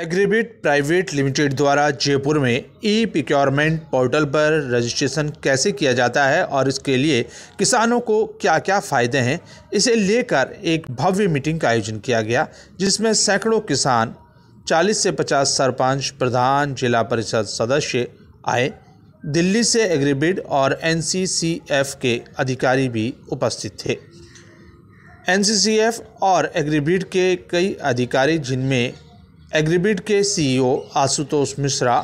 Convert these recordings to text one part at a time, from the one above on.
एग्रीबिट private limited द्वारा जयपुर में e procurement portal पर रजिस्ट्रेशन कैसे किया जाता है और इसके लिए किसानों को क्या क्या फ़ायदे हैं इसे लेकर एक भव्य मीटिंग का आयोजन किया गया जिसमें सैकड़ों किसान 40 से 50 सरपंच प्रधान जिला परिषद सदस्य आए दिल्ली से एग्रीबिड और एन के अधिकारी भी उपस्थित थे एन और एग्रीबिड के कई अधिकारी जिनमें एग्रीबिट के सीईओ आशुतोष मिश्रा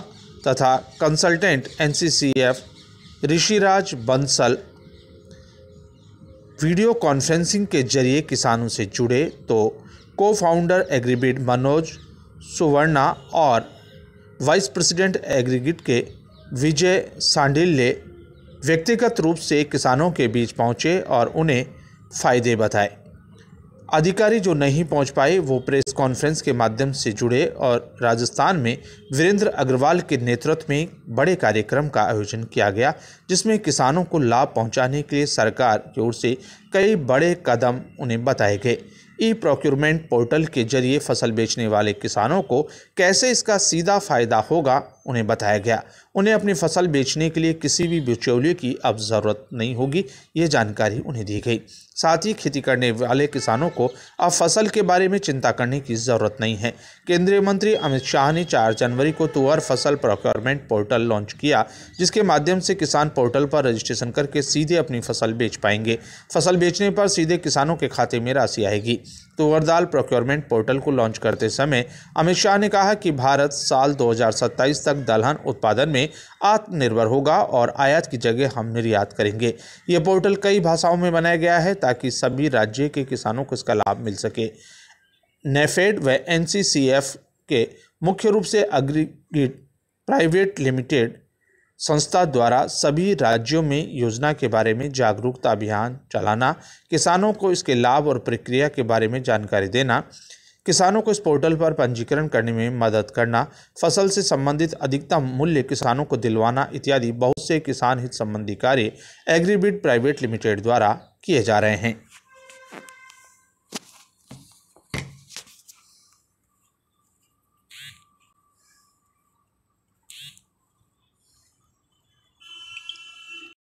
तथा consultant NCCF Rishiraj Bansal video conferencing के जरिए किसानों से जुड़े तो को फाउंडर एग्रीबिट मनोज सुवर्णा और वाइस प्रेसिडेंट एग्रीगिट के विजय सांडिल्य व्यक्तिगत रूप से किसानों के बीच पहुंचे और उन्हें फ़ायदे बताए अधिकारी जो नहीं पहुंच पाए वो प्रेस कॉन्फ्रेंस के माध्यम से जुड़े और राजस्थान में वीरेंद्र अग्रवाल के नेतृत्व में बड़े कार्यक्रम का आयोजन किया गया जिसमें किसानों को लाभ पहुंचाने के लिए सरकार की ओर से कई बड़े कदम उन्हें बताए गए ई प्रोक्योरमेंट पोर्टल के जरिए फसल बेचने वाले किसानों को कैसे इसका सीधा फायदा होगा उन्हें बताया गया उन्हें अपनी फसल बेचने के लिए किसी भी बिचौलिए की अब ज़रूरत नहीं होगी ये जानकारी उन्हें दी गई साथ ही खेती करने वाले किसानों को अब फसल के बारे में चिंता करने की ज़रूरत नहीं है केंद्रीय मंत्री अमित शाह ने 4 जनवरी को तुअर फसल प्रोक्योरमेंट पोर्टल लॉन्च किया जिसके माध्यम से किसान पोर्टल पर रजिस्ट्रेशन करके सीधे अपनी फसल बेच पाएंगे फसल बेचने पर सीधे किसानों के खाते में राशि आएगी तुअर दाल प्रोक्योरमेंट पोर्टल को लॉन्च करते समय अमित शाह ने कहा कि भारत साल दो तक दलहन उत्पादन में आत्मनिर्भर होगा और आयात की जगह हम निर्यात करेंगे ये पोर्टल कई भाषाओं में बनाया गया है ताकि सभी राज्य के किसानों को इसका लाभ मिल सके नेफेड व एनसीसीएफ के मुख्य रूप से अग्रीगेट प्राइवेट लिमिटेड संस्था द्वारा सभी राज्यों में योजना के बारे में जागरूकता अभियान चलाना किसानों को इसके लाभ और प्रक्रिया के बारे में जानकारी देना किसानों को इस पोर्टल पर पंजीकरण करने में मदद करना फसल से संबंधित अधिकतम मूल्य किसानों को दिलवाना इत्यादि बहुत से किसान हित संबंधी कार्य एग्रीबिट प्राइवेट लिमिटेड द्वारा किए जा रहे हैं